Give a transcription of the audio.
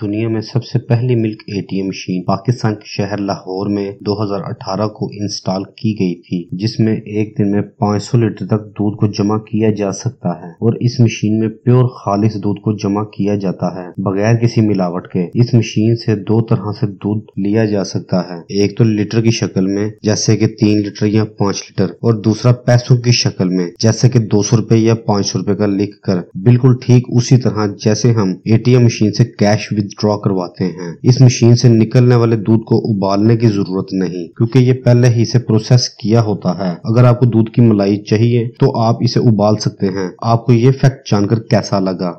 दुनिया में सबसे पहली मिल्क एटीएम मशीन पाकिस्तान के शहर लाहौर में 2018 को इंस्टॉल की गई थी जिसमें एक दिन में 500 लीटर तक दूध को जमा किया जा सकता है और इस मशीन में प्योर खालिश दूध को जमा किया जाता है बगैर किसी मिलावट के इस मशीन से दो तरह से दूध लिया जा सकता है एक तो लीटर की शक्ल में जैसे की तीन लीटर या पाँच लीटर और दूसरा पैसों की शक्ल में जैसे की दो सौ या पाँच सौ का लिख कर बिल्कुल ठीक उसी तरह जैसे हम ए मशीन से कैश विदड्रॉ करवाते हैं इस मशीन से निकलने वाले दूध को उबालने की जरूरत नहीं क्योंकि ये पहले ही से प्रोसेस किया होता है अगर आपको दूध की मलाई चाहिए तो आप इसे उबाल सकते हैं आपको ये फैक्ट जानकर कैसा लगा